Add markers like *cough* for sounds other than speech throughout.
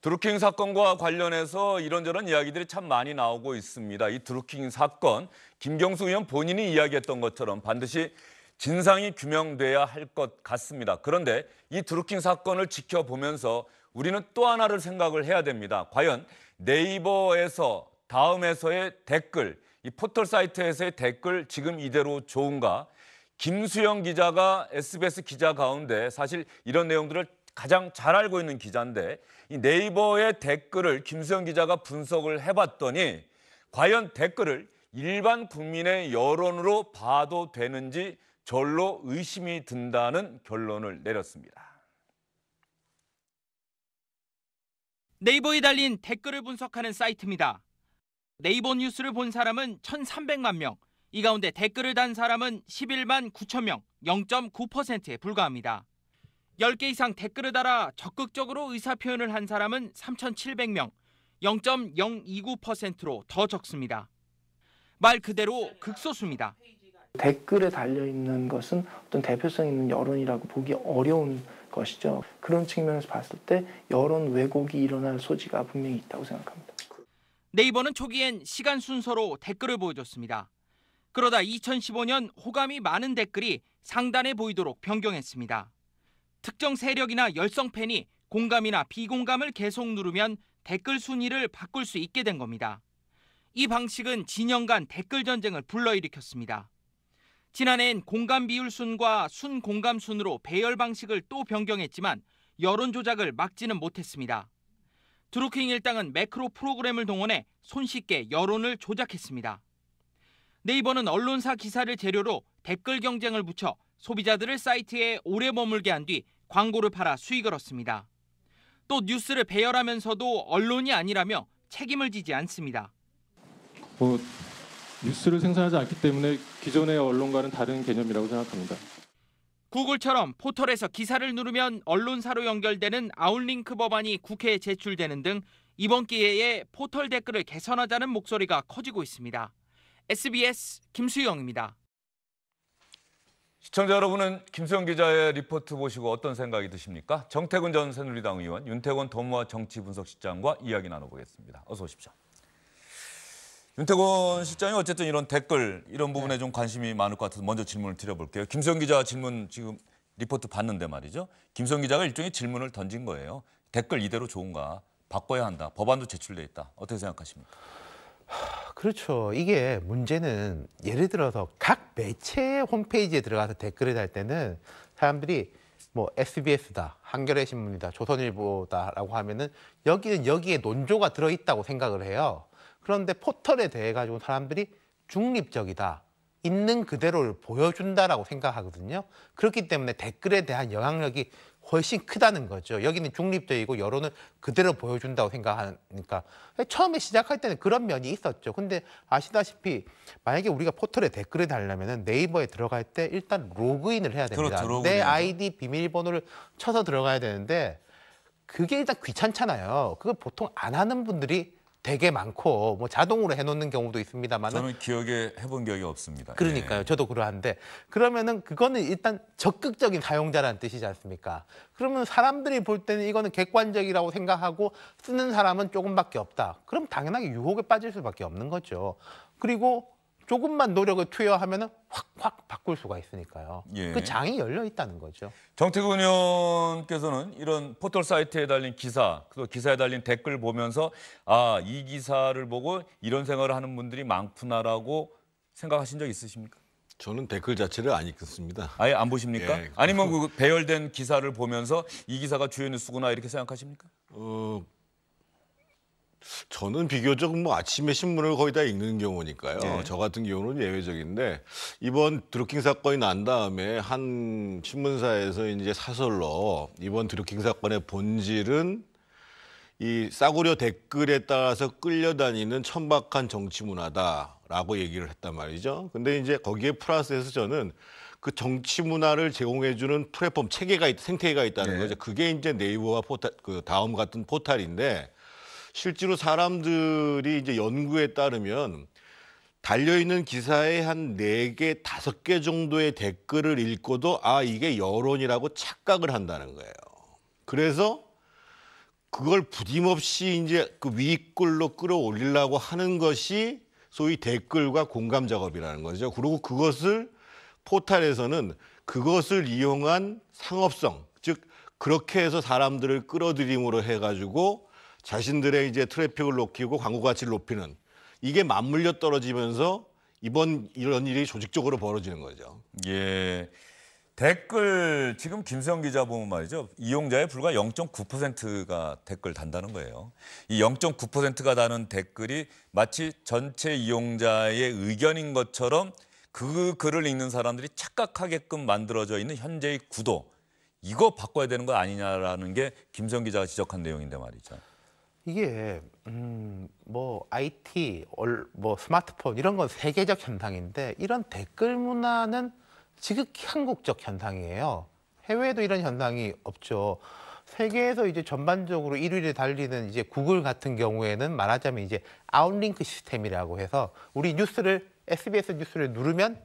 드루킹 사건과 관련해서 이런저런 이야기들이 참 많이 나오고 있습니다. 이 드루킹 사건, 김경수 의원 본인이 이야기했던 것처럼 반드시 진상이 규명돼야 할 것 같습니다. 그런데 이 드루킹 사건을 지켜보면서 우리는 또 하나를 생각을 해야 됩니다. 과연 네이버에서 다음에서의 댓글, 이 포털 사이트에서의 댓글 지금 이대로 좋은가? 김수영 기자가 SBS 기자 가운데 사실 이런 내용들을 가장 잘 알고 있는 기자인데 이 네이버의 댓글을 김수영 기자가 분석을 해봤더니 과연 댓글을 일반 국민의 여론으로 봐도 되는지 절로 의심이 든다는 결론을 내렸습니다. 네이버에 달린 댓글을 분석하는 사이트입니다. 네이버 뉴스를 본 사람은 1,300만 명, 이 가운데 댓글을 단 사람은 11만 9천 명, 0.9%에 불과합니다. 10개 이상 댓글을 달아 적극적으로 의사 표현을 한 사람은 3,700명, 0.029%로 더 적습니다. 말 그대로 극소수입니다. 댓글에 달려 있는 것은 어떤 대표성 있는 여론이라고 보기 어려운 것이죠. 그런 측면에서 봤을 때 여론 왜곡이 일어날 소지가 분명히 있다고 생각합니다. 네이버는 초기엔 시간 순서로 댓글을 보여줬습니다. 그러다 2015년 호감이 많은 댓글이 상단에 보이도록 변경했습니다. 특정 세력이나 열성 팬이 공감이나 비공감을 계속 누르면 댓글 순위를 바꿀 수 있게 된 겁니다. 이 방식은 진영 간 댓글 전쟁을 불러일으켰습니다. 지난해엔 공감 비율 순과 순 공감 순으로 배열 방식을 또 변경했지만 여론 조작을 막지는 못했습니다. 드루킹 일당은 매크로 프로그램을 동원해 손쉽게 여론을 조작했습니다. 네이버는 언론사 기사를 재료로 댓글 경쟁을 붙여 소비자들을 사이트에 오래 머물게 한 뒤 광고를 팔아 수익을 얻습니다. 또 뉴스를 배열하면서도 언론이 아니라며 책임을 지지 않습니다. 뭐 뉴스를 생산하지 않기 때문에 기존의 언론과는 다른 개념이라고 생각합니다. 구글처럼 포털에서 기사를 누르면 언론사로 연결되는 아웃링크 법안이 국회에 제출되는 등 이번 기회에 포털 댓글을 개선하자는 목소리가 커지고 있습니다. SBS 김수영입니다. 시청자 여러분은 김수영 기자의 리포트 보시고 어떤 생각이 드십니까? 정태근 전 새누리당 의원, 윤태곤 더모화 정치분석실장과 이야기 나눠보겠습니다. 어서 오십시오. 윤태곤 실장이 어쨌든 이런 댓글 이런 부분에 네. 좀 관심이 많을 것 같아서 먼저 질문을 드려볼게요. 김수영 기자 질문 지금 리포트 봤는데 말이죠. 김수영 기자가 일종의 질문을 던진 거예요. 댓글 이대로 좋은가? 바꿔야 한다. 법안도 제출돼 있다. 어떻게 생각하십니까? 그렇죠. 이게 문제는 예를 들어서 각 매체의 홈페이지에 들어가서 댓글을 달 때는 사람들이 뭐 SBS다, 한겨레 신문이다, 조선일보다라고 하면은 여기는 여기에 논조가 들어 있다고 생각을 해요. 그런데 포털에 대해 가지고 사람들이 중립적이다. 있는 그대로를 보여준다라고 생각하거든요. 그렇기 때문에 댓글에 대한 영향력이 훨씬 크다는 거죠. 여기는 중립되어 있고 여론을 그대로 보여준다고 생각하니까. 처음에 시작할 때는 그런 면이 있었죠. 근데 아시다시피 만약에 우리가 포털에 댓글을 달려면 네이버에 들어갈 때 일단 로그인을 해야 됩니다. 그렇죠, 내 아이디 비밀번호를 쳐서 들어가야 되는데 그게 일단 귀찮잖아요. 그걸 보통 안 하는 분들이 되게 많고 뭐 자동으로 해놓는 경우도 있습니다만 저는 기억에 해본 기억이 없습니다. 그러니까요. 예. 저도 그러한데 그러면은 그거는 일단 적극적인 사용자라는 뜻이지 않습니까? 그러면 사람들이 볼 때는 이거는 객관적이라고 생각하고 쓰는 사람은 조금밖에 없다. 그럼 당연하게 유혹에 빠질 수밖에 없는 거죠. 그리고 조금만 노력을 투여하면 확확 바꿀 수가 있으니까요. 예. 그 장이 열려 있다는 거죠. 정태근 의원께서는 이런 포털 사이트에 달린 기사, 그 기사에 달린 댓글 보면서 아, 이 기사를 보고 이런 생각을 하는 분들이 많구나라고 생각하신 적 있으십니까? 저는 댓글 자체를 안 읽습니다. 아예 안 보십니까? 예. 아니면 그 배열된 기사를 보면서 이 기사가 주요 뉴스구나 이렇게 생각하십니까? 어... 저는 비교적 뭐 아침에 신문을 거의 다 읽는 경우니까요. 네. 저 같은 경우는 예외적인데 이번 드루킹 사건이 난 다음에 한 신문사에서 이제 사설로 이번 드루킹 사건의 본질은 이 싸구려 댓글에 따라서 끌려다니는 천박한 정치 문화다라고 얘기를 했단 말이죠. 근데 이제 거기에 플러스해서 저는 그 정치 문화를 제공해주는 플랫폼 체계가 있, 생태계가 있다는 네. 거죠. 그게 이제 네이버와 포탈, 그 다음 같은 포탈인데 실제로 사람들이 이제 연구에 따르면 달려있는 기사의 한네개 다섯 개 정도의 댓글을 읽고도 아, 이게 여론이라고 착각을 한다는 거예요. 그래서 그걸 부 d 없이 이제 그윗글로 끌어올리려고 하는 것이 소위 댓글과 공감 작업이라는 거죠. 그리고 그것을 포탈에서는 그것을 이용한 상업성, 즉 그렇게 해서 사람들을 끌어들임으로 해가지고 자신들의 이제 트래픽을 높이고 광고 가치를 높이는 이게 맞물려 떨어지면서 이번 이런 일이 조직적으로 벌어지는 거죠. 예. 댓글 지금 김수영 기자 보면 말이죠. 이용자의 불과 0.9%가 댓글 단다는 거예요. 이 0.9%가 다는 댓글이 마치 전체 이용자의 의견인 것처럼 그 글을 읽는 사람들이 착각하게끔 만들어져 있는 현재의 구도 이거 바꿔야 되는 거 아니냐라는 게 김수영 기자가 지적한 내용인데 말이죠. 이게 음, 뭐 IT, 얼, 뭐 스마트폰 이런 건 세계적 현상인데 이런 댓글 문화는 지극히 한국적 현상이에요. 해외에도 이런 현상이 없죠. 세계에서 이제 전반적으로 1위를 달리는 이제 구글 같은 경우에는 말하자면 이제 아웃링크 시스템이라고 해서 우리 뉴스를 SBS 뉴스를 누르면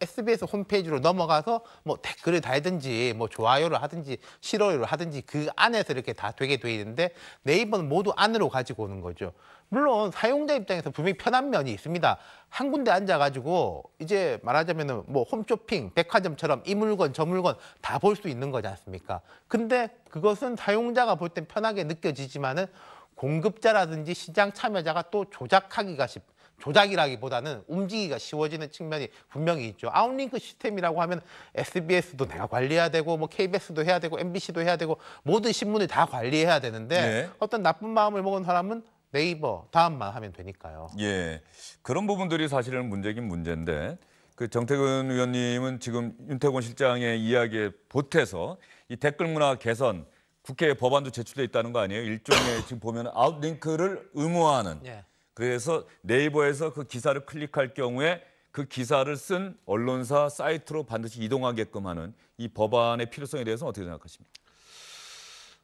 SBS 홈페이지로 넘어가서 뭐 댓글을 달든지 뭐 좋아요를 하든지 싫어요를 하든지 그 안에서 이렇게 다 되게 돼 있는데 네이버는 모두 안으로 가지고 오는 거죠. 물론 사용자 입장에서 분명히 편한 면이 있습니다. 한 군데 앉아가지고 이제 말하자면뭐 홈쇼핑, 백화점처럼 이 물건 저 물건 다 볼 수 있는 거지 않습니까? 근데 그것은 사용자가 볼 땐 편하게 느껴지지만은 공급자라든지 시장 참여자가 또 조작하기가 쉽. 다 조작이라기보다는 움직이기가 쉬워지는 측면이 분명히 있죠. 아웃링크 시스템이라고 하면 SBS도 내가 관리해야 되고 뭐 KBS도 해야 되고 MBC도 해야 되고 모든 신문을 다 관리해야 되는데 네. 어떤 나쁜 마음을 먹은 사람은 네이버 다음만 하면 되니까요. 예, 그런 부분들이 사실은 문제긴 문제인데 그 정태근 의원님은 지금 윤태곤 실장의 이야기에 보태서 이 댓글 문화 개선 국회 법안도 제출돼 있다는 거 아니에요? 일종의 지금 보면 아웃링크를 의무화하는. 예. 그래서 네이버에서 그 기사를 클릭할 경우에 그 기사를 쓴 언론사 사이트로 반드시 이동하게끔 하는 이 법안의 필요성에 대해서 어떻게 생각하십니까?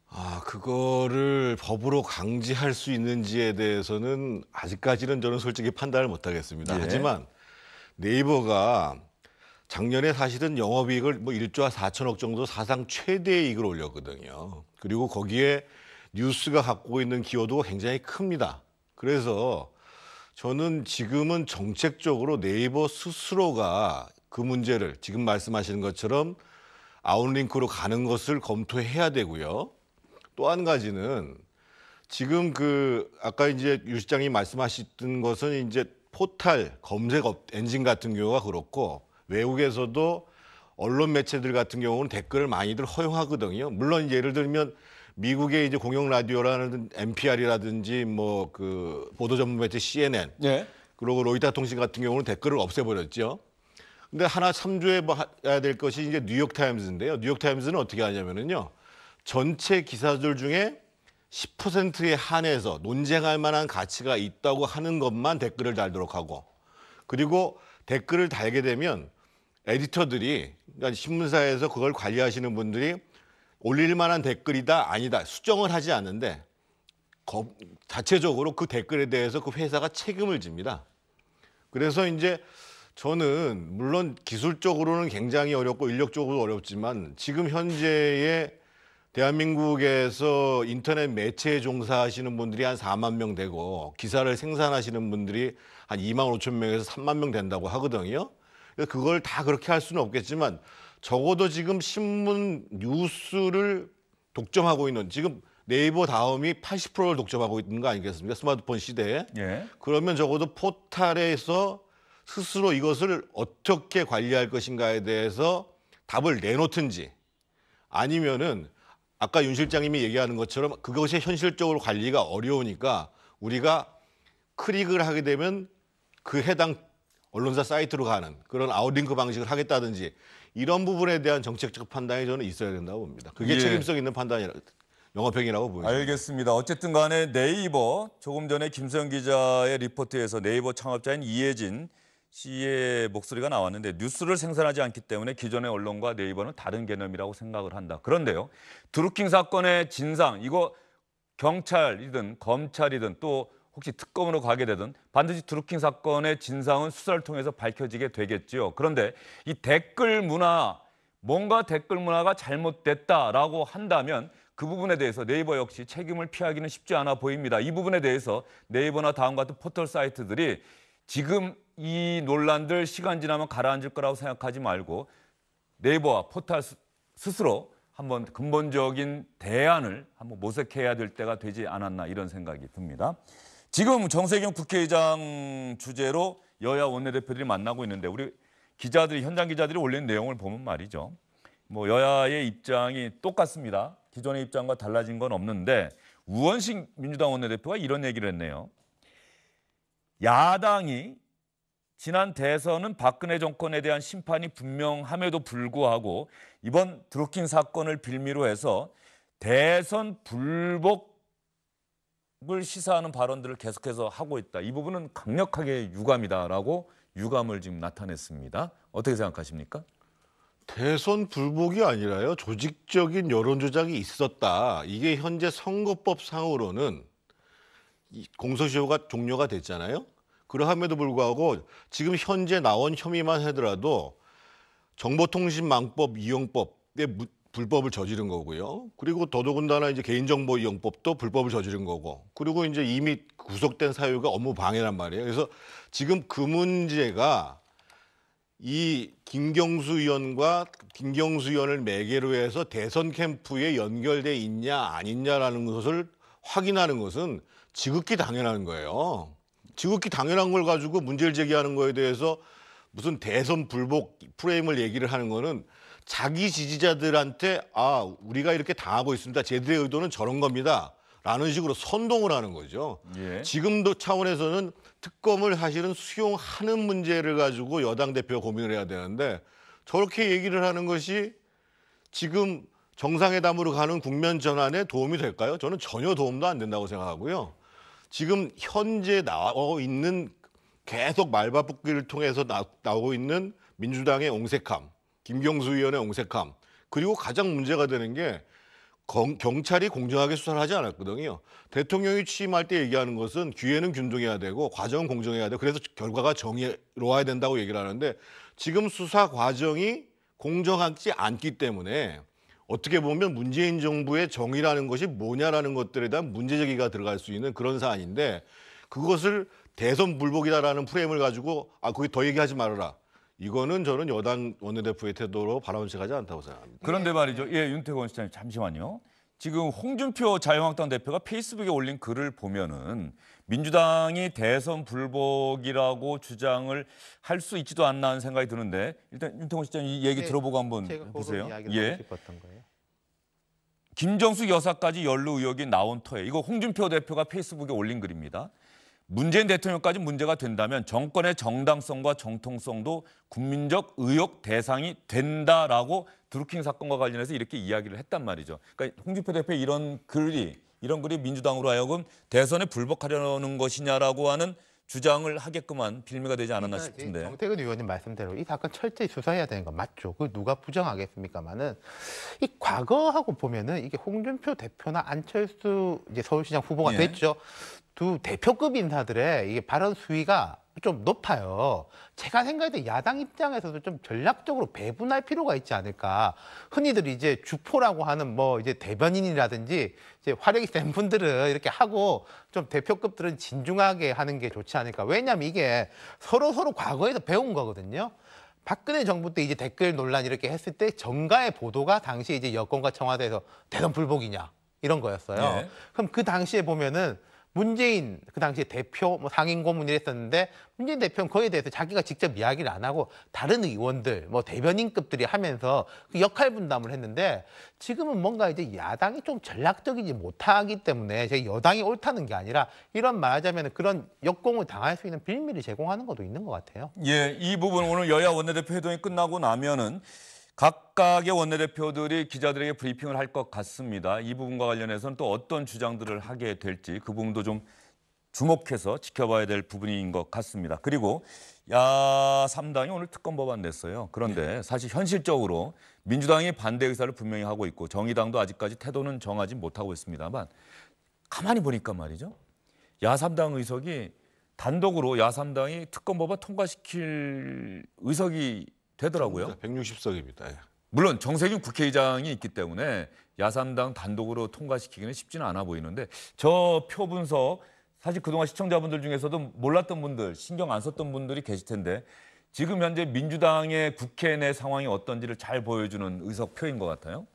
아, 그거를 법으로 강제할 수 있는지에 대해서는 아직까지는 저는 솔직히 판단을 못 하겠습니다. 예. 하지만 네이버가 작년에 사실은 영업이익을 뭐 1조 4천억 정도 사상 최대의 이익을 올렸거든요. 그리고 거기에 뉴스가 갖고 있는 기여도가 굉장히 큽니다. 그래서 저는 지금은 정책적으로 네이버 스스로가 그 문제를 지금 말씀하시는 것처럼 아웃링크로 가는 것을 검토해야 되고요. 또 한 가지는 지금 그 아까 이제 유 시장이 말씀하셨던 것은 이제 포탈 검색 엔진 같은 경우가 그렇고 외국에서도 언론 매체들 같은 경우는 댓글을 많이들 허용하거든요. 물론 예를 들면 미국의 이제 공영 라디오라는 NPR이라든지 뭐 그 보도 전문 매체 CNN 예. 그리고 로이터 통신 같은 경우는 댓글을 없애버렸죠. 근데 하나 참조해 야될 것이 이제 뉴욕 타임즈인데요. 뉴욕 타임즈는 어떻게 하냐면은요. 전체 기사들 중에 10%에 한해서 논쟁할 만한 가치가 있다고 하는 것만 댓글을 달도록 하고 그리고 댓글을 달게 되면 에디터들이 그러니까 신문사에서 그걸 관리하시는 분들이 올릴 만한 댓글이다 아니다 수정을 하지 않는데 거, 자체적으로 그 댓글에 대해서 그 회사가 책임을 집니다. 그래서 이제 저는 물론 기술적으로는 굉장히 어렵고 인력적으로 어렵지만 지금 현재의 대한민국에서 인터넷 매체에 종사하시는 분들이 한 4만 명 되고 기사를 생산하시는 분들이 한 2만 5천 명에서 3만 명 된다고 하거든요. 그걸 다 그렇게 할 수는 없겠지만 적어도 지금 신문 뉴스를 독점하고 있는 지금 네이버 다음이 80%를 독점하고 있는 거 아니겠습니까? 스마트폰 시대에. 예. 그러면 적어도 포탈에서 스스로 이것을 어떻게 관리할 것인가에 대해서 답을 내놓든지 아니면은 아까 윤 실장님이 얘기하는 것처럼 그것이 현실적으로 관리가 어려우니까 우리가 클릭을 하게 되면 그 해당 언론사 사이트로 가는 그런 아웃링크 방식을 하겠다든지 이런 부분에 대한 정책적 판단이 저는 있어야 된다고 봅니다. 그게 예. 책임성 있는 판단이라고 영업행위라고 보입니다. 알겠습니다. 어쨌든 간에 네이버 조금 전에 김성 기자의 리포트에서 네이버 창업자인 이혜진 씨의 목소리가 나왔는데 뉴스를 생산하지 않기 때문에 기존의 언론과 네이버는 다른 개념이라고 생각을 한다. 그런데요. 드루킹 사건의 진상 이거 경찰이든 검찰이든 또 혹시 특검으로 가게 되든 반드시 드루킹 사건의 진상은 수사를 통해서 밝혀지게 되겠지요. 그런데 이 댓글 문화 뭔가 댓글 문화가 잘못됐다라고 한다면 그 부분에 대해서 네이버 역시 책임을 피하기는 쉽지 않아 보입니다. 이 부분에 대해서 네이버나 다음 같은 포털 사이트들이 지금 이 논란들 시간 지나면 가라앉을 거라고 생각하지 말고 네이버와 포털 스스로 한번 근본적인 대안을 한번 모색해야 될 때가 되지 않았나 이런 생각이 듭니다. 지금 정세경 국회의장 주제로 여야 원내대표들이 만나고 있는데 우리 기자들이 현장 기자들이 올린 내용을 보면 말이죠. 뭐 여야의 입장이 똑같습니다. 기존의 입장과 달라진 건 없는데 우원식 민주당 원내대표가 이런 얘기를 했네요. 야당이 지난 대선은 박근혜 정권에 대한 심판이 분명함에도 불구하고 이번 드루킹 사건을 빌미로 해서 대선 불복 을 시사하는 발언들을 계속해서 하고 있다. 이 부분은 강력하게 유감이다라고 유감을 지금 나타냈습니다. 어떻게 생각하십니까? 대선 불복이 아니라요. 조직적인 여론 조작이 있었다. 이게 현재 선거법상으로는 공소시효가 종료가 됐잖아요. 그러함에도 불구하고 지금 현재 나온 혐의만 하더라도 정보통신망법 이용법에 불법을 저지른 거고요. 그리고 더더군다나 이제 개인정보 이용법도 불법을 저지른 거고. 그리고 이제 이미 구속된 사유가 업무 방해란 말이에요. 그래서 지금 그 문제가 이 김경수 의원과 김경수 의원을 매개로 해서 대선 캠프에 연결돼 있냐 아니냐라는 것을 확인하는 것은 지극히 당연한 거예요. 지극히 당연한 걸 가지고 문제를 제기하는 거에 대해서 무슨 대선 불복 프레임을 얘기를 하는 거는 자기 지지자들한테 아 우리가 이렇게 당하고 있습니다. 제들의 의도는 저런 겁니다. 라는 식으로 선동을 하는 거죠. 예. 지금도 차원에서는 특검을 사실은 수용하는 문제를 가지고 여당 대표가 고민을 해야 되는데 저렇게 얘기를 하는 것이 지금 정상회담으로 가는 국면 전환에 도움이 될까요? 저는 전혀 도움도 안 된다고 생각하고요. 지금 현재 나와 있는 계속 말바꾸기를 통해서 나, 나오고 있는 민주당의 옹색함 김경수 의원의 옹색함 그리고 가장 문제가 되는 게 경, 찰이 공정하게 수사를 하지 않았거든요. 대통령이 취임할 때 얘기하는 것은 기회는 균등해야 되고 과정은 공정해야 돼 그래서 결과가 정의로워야 된다고 얘기를 하는데 지금 수사 과정이 공정하지 않기 때문에 어떻게 보면 문재인 정부의 정의라는 것이 뭐냐라는 것들에 대한 문제제기가 들어갈 수 있는 그런 사안인데 그것을 대선 불복이다라는 프레임을 가지고 아 거기 더 얘기하지 말아라. 이거는 저는 여당 원내대표의 태도로 바람직하지 않다고 생각합니다. 그런데 말이죠. 예, 윤태권 시장님 잠시만요. 지금 홍준표 자유한국당 대표가 페이스북에 올린 글을 보면은 민주당이 대선 불복이라고 주장을 할 수 있지도 않나 하는 생각이 드는데 일단 윤태권 시장님 이 얘기 네, 들어보고 한번 보세요. 예. 김정숙 여사까지 연루 의혹이 나온 터에 이거 홍준표 대표가 페이스북에 올린 글입니다. 문재인 대통령까지 문제가 된다면 정권의 정당성과 정통성도 국민적 의혹 대상이 된다라고 드루킹 사건과 관련해서 이렇게 이야기를 했단 말이죠. 그러니까 홍준표 대표의 이런 글이 이런 글이 민주당으로 하여금 대선에 불복하려는 것이냐라고 하는 주장을 하게끔한 빌미가 되지 않았나 그러니까 싶은데. 정태근 의원님 말씀대로 이 사건 철저히 수사해야 되는 건 맞죠. 그 누가 부정하겠습니까만은 이 과거하고 보면은 이게 홍준표 대표나 안철수 이제 서울시장 후보가 예. 됐죠. 두 대표급 인사들의 이게 발언 수위가 좀 높아요. 제가 생각할 때 야당 입장에서도 좀 전략적으로 배분할 필요가 있지 않을까. 흔히들 이제 주포라고 하는 뭐 이제 대변인이라든지 이제 화력이 센 분들은 이렇게 하고 좀 대표급들은 진중하게 하는 게 좋지 않을까. 왜냐면 이게 서로 서로 과거에서 배운 거거든요. 박근혜 정부 때 이제 댓글 논란 이렇게 했을 때 정가의 보도가 당시 이제 여권과 청와대에서 대선 불복이냐 이런 거였어요. 네. 그럼 그 당시에 보면은 문재인 그 당시에 대표 뭐 상임 고문이라 했었는데 문재인 대표는 거기에 대해서 자기가 직접 이야기를 안 하고 다른 의원들 뭐 대변인급들이 하면서 그 역할 분담을 했는데 지금은 뭔가 이제 야당이 좀 전략적이지 못하기 때문에 제 여당이 옳다는 게 아니라 이런 말하자면 그런 역공을 당할 수 있는 빌미를 제공하는 것도 있는 것 같아요. 예, 이 부분 오늘 여야 원내대표 회동이 끝나고 나면은 각각의 원내대표들이 기자들에게 브리핑을 할 것 같습니다. 이 부분과 관련해서는 또 어떤 주장들을 하게 될지 그 부분도 좀 주목해서 지켜봐야 될 부분인 것 같습니다. 그리고 야 3당이 오늘 특검 법안 냈어요. 그런데 네. 사실 현실적으로 민주당이 반대 의사를 분명히 하고 있고 정의당도 아직까지 태도는 정하지 못하고 있습니다만 가만히 보니까 말이죠. 야3당 의석이 단독으로 야3당이 특검 법안 통과시킬 의석이 되더라고요. 160석입니다. 그러니까 예. 물론 정세균 국회의장이 있기 때문에 야삼당 단독으로 통과시키기는 쉽지는 않아 보이는데 저 표 분석 사실 그동안 시청자분들 중에서도 몰랐던 분들 신경 안 썼던 분들이 계실 텐데 지금 현재 민주당의 국회 내 상황이 어떤지를 잘 보여주는 의석표인 것 같아요.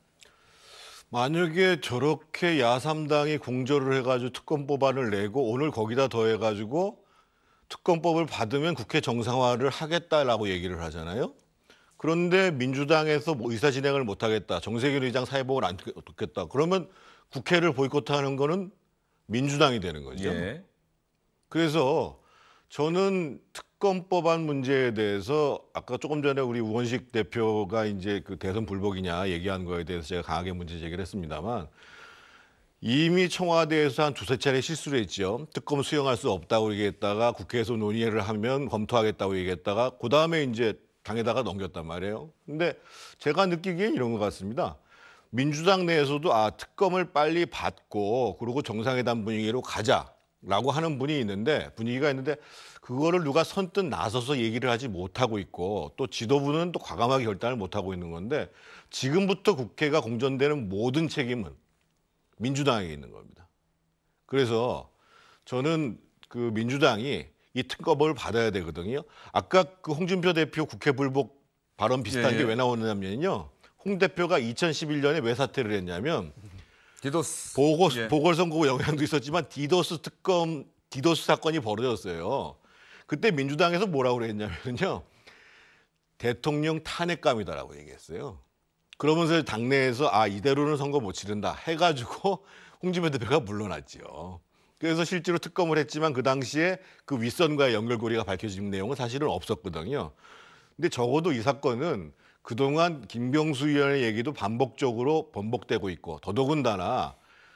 만약에 저렇게 야삼당이 공조를 해가지고 특검법안을 내고 오늘 거기다 더해가지고 특검법을 받으면 국회 정상화를 하겠다라고 얘기를 하잖아요. 그런데 민주당에서 뭐 의사 진행을 못하겠다, 정세균 의장 사회복을 안 듣겠다. 그러면 국회를 보이콧하는 거는 민주당이 되는 거죠. 예. 그래서 저는 특검법안 문제에 대해서 아까 조금 전에 우리 우원식 대표가 이제 그 대선 불복이냐 얘기한 거에 대해서 제가 강하게 문제 제기를 했습니다만 이미 청와대에서 한 두세 차례 실수를 했죠. 특검 수용할 수 없다고 얘기했다가 국회에서 논의를 하면 검토하겠다고 얘기했다가 그다음에 이제 당에다가 넘겼단 말이에요. 근데 제가 느끼기엔 이런 것 같습니다. 민주당 내에서도 아 특검을 빨리 받고 그리고 정상회담 분위기로 가자라고 하는 분이 있는데 분위기가 있는데 그거를 누가 선뜻 나서서 얘기를 하지 못하고 있고 또 지도부는 또 과감하게 결단을 못하고 있는 건데 지금부터 국회가 공전되는 모든 책임은 민주당에게 있는 겁니다. 그래서 저는 그 민주당이 이 특검을 받아야 되거든요. 아까 그 홍준표 대표 국회 불복 발언 비슷한 예, 게왜 예. 나오느냐면요. 홍 대표가 2011년에 왜 사퇴를 했냐면 디도스 보궐 예. 보궐선거 영향도 있었지만 디도스 특검 디도스 사건이 벌어졌어요. 그때 민주당에서 뭐라고 그랬냐면요. 대통령 탄핵감이다라고 얘기했어요. 그러면서 당내에서 아 이대로는 선거 못 치른다 해가지고 홍준표 대표가 물러났지요. 그래서 실제로 특검을 했지만 그 당시에 그 윗선과의 연결고리가 밝혀진 내용은 사실은 없었거든요. 근데 적어도 이 사건은 그동안 김병수 의원의 얘기도 반복적으로 번복되고 있고 더더군다나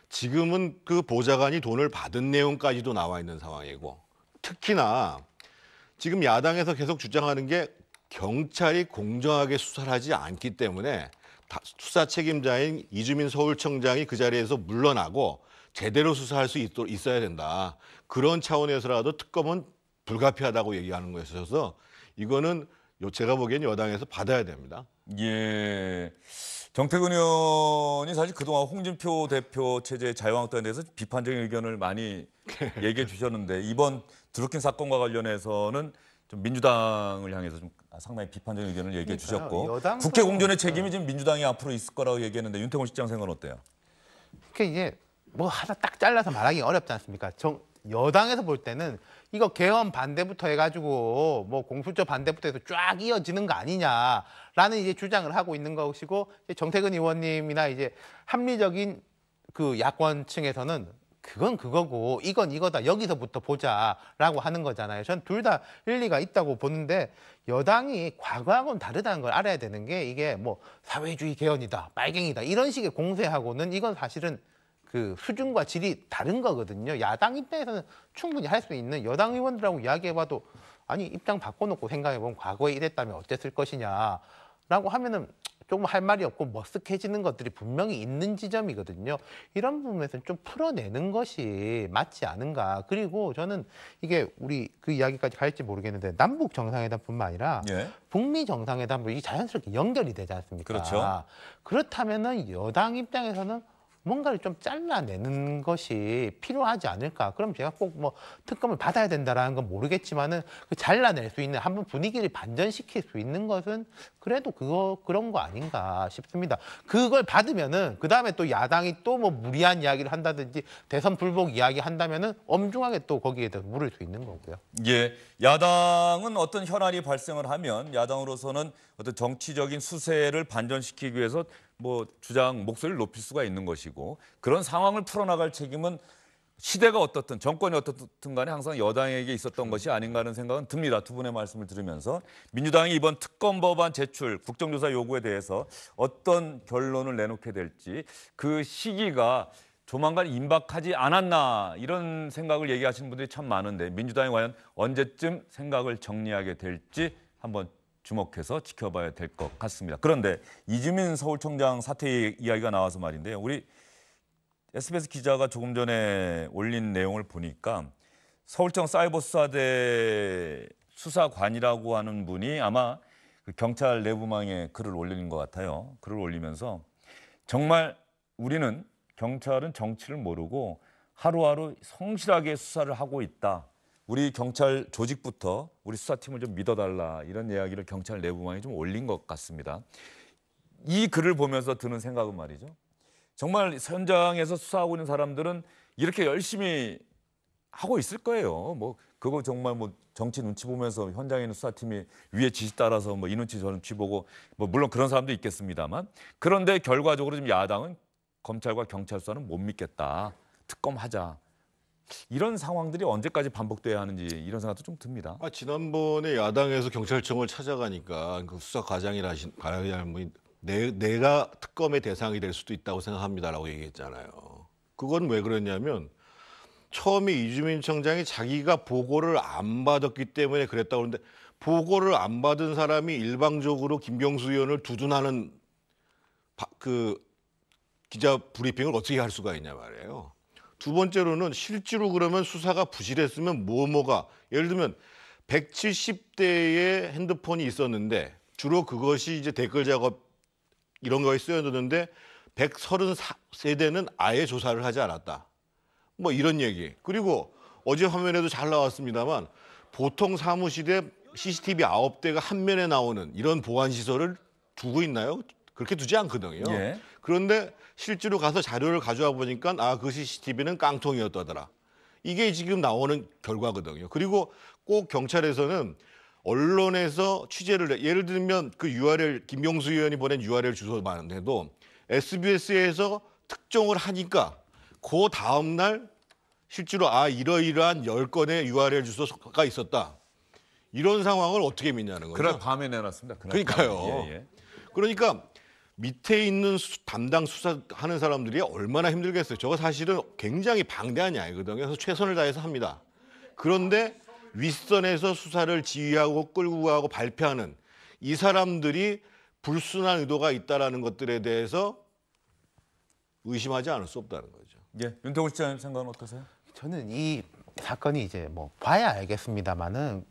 지금은 그 보좌관이 돈을 받은 내용까지도 나와 있는 상황이고 특히나 지금 야당에서 계속 주장하는 게 경찰이 공정하게 수사를 하지 않기 때문에 수사 책임자인 이주민 서울청장이 그 자리에서 물러나고 제대로 수사할 수 있도록 있어야 된다. 그런 차원에서라도 특검은 불가피하다고 얘기하는 거에 어서 이거는 제가 보기엔 여당에서 받아야 됩니다. 예. 정태근 의원이 사실 그동안 홍준표 대표 체제 자유한국당에 대해서 비판적인 의견을 많이 *laughs* 얘기해 주셨는데 이번 드루킹 사건과 관련해서는 좀 민주당을 향해서 좀 상당히 비판적인 의견을 얘기해 주셨고 국회 공존의 네. 책임이 지금 민주당이 앞으로 있을 거라고 얘기했는데 윤태곤 실장 생각은 어때요? 그러 그러니까 이게 뭐 하나 딱 잘라서 말하기 어렵지 않습니까? 정, 여당에서 볼 때는 이거 개헌 반대부터 해가지고 뭐 공수처 반대부터 해서 쫙 이어지는 거 아니냐라는 이제 주장을 하고 있는 것이고 정태근 의원님이나 이제 합리적인 그 야권층에서는 그건 그거고 이건 이거다 여기서부터 보자라고 하는 거잖아요. 전 둘 다 일리가 있다고 보는데 여당이 과거하고는 다르다는 걸 알아야 되는 게 이게 뭐 사회주의 개헌이다, 빨갱이다 이런 식의 공세하고는 이건 사실은 그 수준과 질이 다른 거거든요. 야당 입장에서는 충분히 할 수 있는 여당 의원들하고 이야기해봐도 아니 입장 바꿔놓고 생각해보면 과거에 이랬다면 어땠을 것이냐라고 하면은 조금 할 말이 없고 머쓱해지는 것들이 분명히 있는 지점이거든요. 이런 부분에서는 좀 풀어내는 것이 맞지 않은가. 그리고 저는 이게 우리 그 이야기까지 갈지 모르겠는데 남북 정상회담뿐만 아니라 예. 북미 정상회담도 이 자연스럽게 연결이 되지 않습니까? 그렇죠. 그렇다면은 여당 입장에서는 뭔가를 좀 잘라내는 것이 필요하지 않을까. 그럼 제가 꼭 뭐 특검을 받아야 된다라는 건 모르겠지만은 그 잘라낼 수 있는 한번 분위기를 반전시킬 수 있는 것은 그래도 그거 그런 거 아닌가 싶습니다. 그걸 받으면은 그 다음에 또 야당이 또 뭐 무리한 이야기를 한다든지 대선 불복 이야기 한다면은 엄중하게 또 거기에 대해서 물을 수 있는 거고요. 예, 야당은 어떤 현안이 발생을 하면 야당으로서는 어떤 정치적인 수세를 반전시키기 위해서 뭐 주장 목소리를 높일 수가 있는 것이고 그런 상황을 풀어나갈 책임은 시대가 어떻든 정권이 어떻든 간에 항상 여당에게 있었던 것이 아닌가 하는 생각은 듭니다. 두 분의 말씀을 들으면서 민주당이 이번 특검 법안 제출 국정조사 요구에 대해서 어떤 결론을 내놓게 될지 그 시기가 조만간 임박하지 않았나 이런 생각을 얘기하시는 분들이 참 많은데 민주당이 과연 언제쯤 생각을 정리하게 될지 한번 주목해서 지켜봐야 될 것 같습니다. 그런데 이주민 서울청장 사퇴 이야기가 나와서 말인데요. 우리 SBS 기자가 조금 전에 올린 내용을 보니까 서울청 사이버 수사대 수사관이라고 하는 분이 아마 그 경찰 내부망에 글을 올린 것 같아요. 글을 올리면서 정말 우리는 경찰은 정치를 모르고 하루하루 성실하게 수사를 하고 있다. 우리 경찰 조직부터 우리 수사팀을 좀 믿어달라 이런 이야기를 경찰 내부망이 좀 올린 것 같습니다. 이 글을 보면서 드는 생각은 말이죠. 정말 현장에서 수사하고 있는 사람들은 이렇게 열심히 하고 있을 거예요. 뭐 그거 정말 뭐 정치 눈치 보면서 현장에 있는 수사팀이 위에 지시 따라서 뭐 이 눈치 저 눈치 보고 뭐 물론 그런 사람도 있겠습니다만 그런데 결과적으로 지금 야당은 검찰과 경찰 수사는 못 믿겠다. 특검하자. 이런 상황들이 언제까지 반복돼야 하는지 이런 생각도 좀 듭니다. 아, 지난번에 야당에서 경찰청을 찾아가니까 그 수사 과장이라 신 과장이라는 분이 내, 내가 특검의 대상이 될 수도 있다고 생각합니다라고 얘기했잖아요. 그건 왜 그랬냐면 처음에 이주민 청장이 자기가 보고를 안 받았기 때문에 그랬다고 하는데 보고를 안 받은 사람이 일방적으로 김경수 의원을 두둔하는 바, 그 기자 브리핑을 어떻게 할 수가 있냐 말이에요. 두 번째로는 실제로 그러면 수사가 부실했으면 뭐뭐가 예를 들면 170대의 핸드폰이 있었는데 주로 그것이 이제 댓글 작업 이런 거에 쓰여졌는데 1 3 4세대는 아예 조사를 하지 않았다. 뭐 이런 얘기. 그리고 어제 화면에도 잘 나왔습니다만 보통 사무실에 CCTV 9대가 한 면에 나오는 이런 보안 시설을 두고 있나요? 그렇게 두지 않거든요. 예. 그런데 실제로 가서 자료를 가져와 보니까 아, 그 CCTV는 깡통이었다더라. 이게 지금 나오는 결과거든요. 그리고 꼭 경찰에서는 언론에서 취재를 해. 예를 들면 그 URL 김용수 의원이 보낸 URL 주소만 해도 SBS에서 특종을 하니까 그 다음 날 실제로 아 이러이러한 열건의 URL 주소가 있었다. 이런 상황을 어떻게 믿냐는 거죠. 그날 밤에 내놨습니다. 그날 그러니까요 밤에. 예, 예. 그러니까 밑에 있는 수, 담당 수사하는 사람들이 얼마나 힘들겠어요. 저거 사실은 굉장히 방대한 양이거든요. 그래서 최선을 다해서 합니다. 그런데 윗선에서 수사를 지휘하고 끌고 가고 발표하는 이 사람들이 불순한 의도가 있다라는 것들에 대해서 의심하지 않을 수 없다는 거죠. 예, 윤태호 시장님 생각은 어떠세요? 저는 이 사건이 이제 뭐 봐야 알겠습니다만은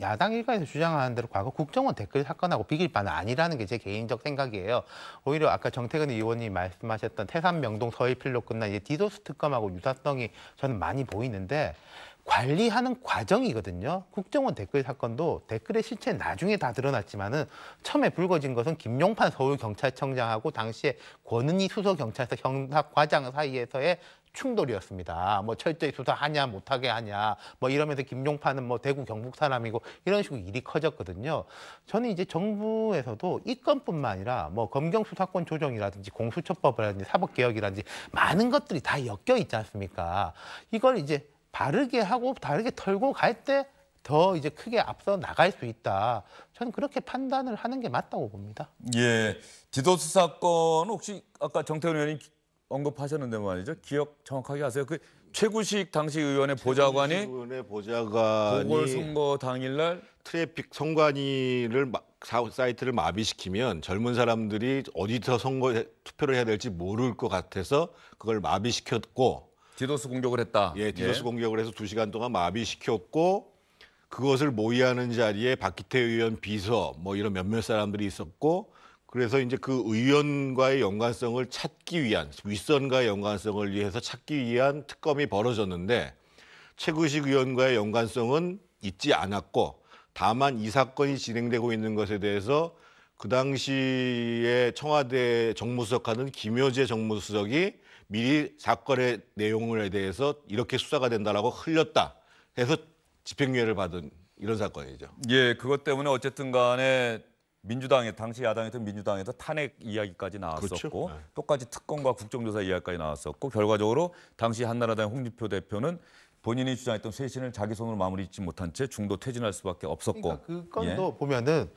야당 일가에서 주장하는 대로 과거 국정원 댓글 사건하고 비길 바는 아니라는 게 제 개인적 생각이에요. 오히려 아까 정태근 의원님 말씀하셨던 태산 명동 서일필로 끝난 이제 디도스 특검하고 유사성이 저는 많이 보이는데 관리하는 과정이거든요. 국정원 댓글 사건도 댓글의 실체 나중에 다 드러났지만은 처음에 불거진 것은 김용판 서울경찰청장하고 당시에 권은희 수서경찰서 형사과장 사이에서의 충돌이었습니다. 뭐 철저히 수사하냐 못하게 하냐 뭐 이러면서 김용판은뭐 대구 경북 사람이고 이런 식으로 일이 커졌거든요. 저는 이제 정부에서도 이 건뿐만 아니라 뭐 검경 수사권 조정이라든지 공수처법이라든지 사법개혁이라든지 많은 것들이 다 엮여 있지 않습니까? 이걸 이제 바르게 하고 다르게 털고 갈 때 더 이제 크게 앞서 나갈 수 있다. 저는 그렇게 판단을 하는 게 맞다고 봅니다. 예, 디도스 사건 혹시 아까 정태훈 의원님 언급하셨는데 말이죠. 기억 정확하게 아세요? 그 최구식 당시 의원의 보좌관이 의원의 보좌관이 보궐선거 당일날 트래픽 선관위를 마- 사- 사이트를 마비시키면 젊은 사람들이 어디서 선거 투표를 해야 될지 모를 것 같아서 그걸 마비시켰고 디도스 공격을 했다. 예, 디도스 예. 공격을 해서 두시간 동안 마비시켰고 그것을 모의하는 자리에 박기태 의원 비서 뭐 이런 몇몇 사람들이 있었고 그래서 이제 그 의원과의 연관성을 찾기 위한 윗선과의 연관성을 위해서 찾기 위한 특검이 벌어졌는데 최구식 의원과의 연관성은 있지 않았고 다만 이 사건이 진행되고 있는 것에 대해서 그 당시에 청와대 정무수석하는 김효재 정무수석이 미리 사건의 내용에 대해서 이렇게 수사가 된다라고 흘렸다 해서 집행유예를 받은 이런 사건이죠. 예, 그것 때문에 어쨌든 간에 민주당에 당시 야당에서 민주당에서 탄핵 이야기까지 나왔었고 그렇죠? 네. 똑같이 특검과 국정조사 이야기까지 나왔었고 결과적으로 당시 한나라당 홍준표 대표는 본인이 주장했던 쇄신을 자기 손으로 마무리 짓지 못한 채 중도 퇴진할 수밖에 없었고 그러니까 그 건도 예. 보면은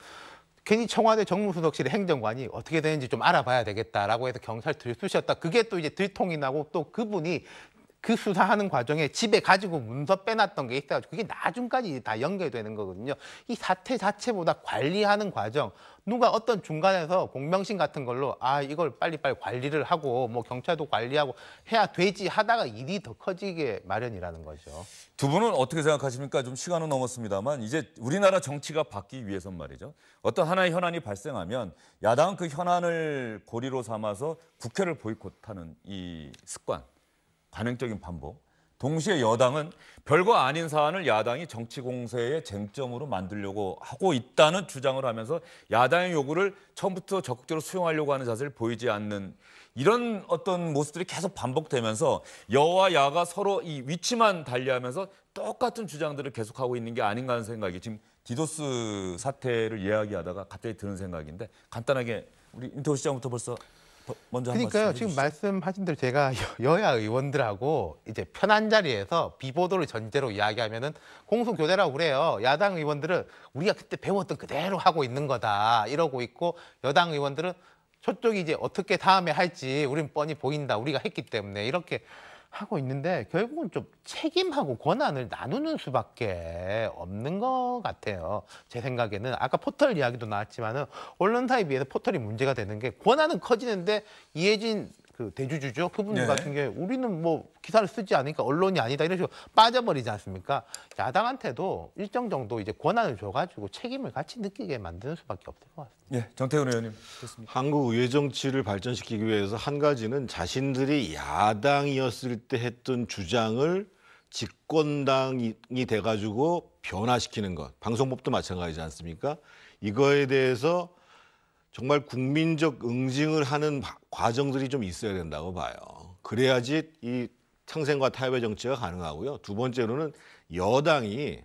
괜히 청와대 정무수석실 행정관이 어떻게 되는지 좀 알아봐야 되겠다라고 해서 경찰 들쑤셨다. 그게 또 이제 들통이 나고 또 그분이 그 수사하는 과정에 집에 가지고 문서 빼놨던 게 있어가지고 그게 나중까지 다 연결되는 거거든요. 이 사태 자체보다 관리하는 과정, 누가 어떤 중간에서 공명신 같은 걸로 아 이걸 빨리빨리 관리를 하고 뭐 경찰도 관리하고 해야 되지 하다가 일이 더 커지게 마련이라는 거죠. 두 분은 어떻게 생각하십니까? 좀 시간은 넘었습니다만 이제 우리나라 정치가 바뀌기 위해선 말이죠. 어떤 하나의 현안이 발생하면 야당 은그 현안을 고리로 삼아서 국회를 보이콧하는 이 습관 관행적인 반복. 동시에 여당은 별거 아닌 사안을 야당이 정치 공세의 쟁점으로 만들려고 하고 있다는 주장을 하면서 야당의 요구를 처음부터 적극적으로 수용하려고 하는 자세를 보이지 않는 이런 어떤 모습들이 계속 반복되면서 여와 야가 서로 이 위치만 달리하면서 똑같은 주장들을 계속하고 있는 게 아닌가 하는 생각이 지금 디도스 사태를 이야기하다가 갑자기 드는 생각인데 간단하게 우리 인터뷰 시장부터 벌써 먼저 그러니까요. 지금 말씀하신 대로 제가 *laughs* 여야 의원들하고 이제 편한 자리에서 비보도를 전제로 이야기하면은 공소교대라고 그래요. 야당 의원들은 우리가 그때 배웠던 그대로 하고 있는 거다 이러고 있고 여당 의원들은 저쪽이 이제 어떻게 다음에 할지 우린 뻔히 보인다. 우리가 했기 때문에 이렇게 하고 있는데 결국은 좀 책임하고 권한을 나누는 수밖에 없는 것 같아요. 제 생각에는 아까 포털 이야기도 나왔지만은 언론사에 비해서 포털이 문제가 되는 게 권한은 커지는데 이해진 그 대주주죠. 그분 네. 같은 게 우리는 뭐 기사를 쓰지 않으니까 언론이 아니다 이런 식으로 빠져버리지 않습니까? 야당한테도 일정 정도 이제 권한을 줘가지고 책임을 같이 느끼게 만드는 수밖에 없을 것 같습니다. 예, 정태훈 의원님. 그렇습니다. 한국 의회 정치를 발전시키기 위해서 한 가지는 자신들이 야당이었을 때 했던 주장을 집권당이 돼가지고 변화시키는 것. 방송법도 마찬가지지 않습니까? 이거에 대해서 정말 국민적 응징을 하는 과정들이 좀 있어야 된다고 봐요. 그래야지 이 창생과 타협의 정치가 가능하고요. 두 번째로는 여당이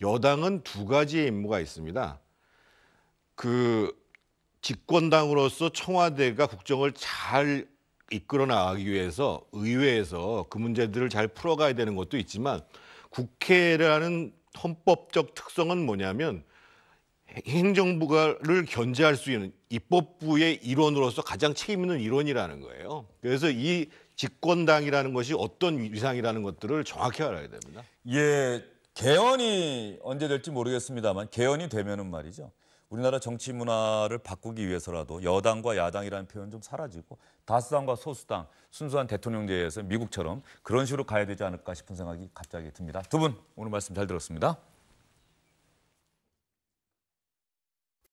여당은 두 가지의 임무가 있습니다. 그 집권당으로서 청와대가 국정을 잘 이끌어 나가기 위해서 의회에서 그 문제들을 잘 풀어가야 되는 것도 있지만 국회라는 헌법적 특성은 뭐냐면 행정부가를 견제할 수 있는 입법부의 일원으로서 가장 책임 있는 일원이라는 거예요. 그래서 이 집권당이라는 것이 어떤 위상이라는 것들을 정확히 알아야 됩니다. 예, 개헌이 언제 될지 모르겠습니다만 개헌이 되면은 말이죠. 우리나라 정치 문화를 바꾸기 위해서라도 여당과 야당이라는 표현 좀 사라지고 다수당과 소수당 순수한 대통령제에서 미국처럼 그런 식으로 가야 되지 않을까 싶은 생각이 갑자기 듭니다. 두 분 오늘 말씀 잘 들었습니다.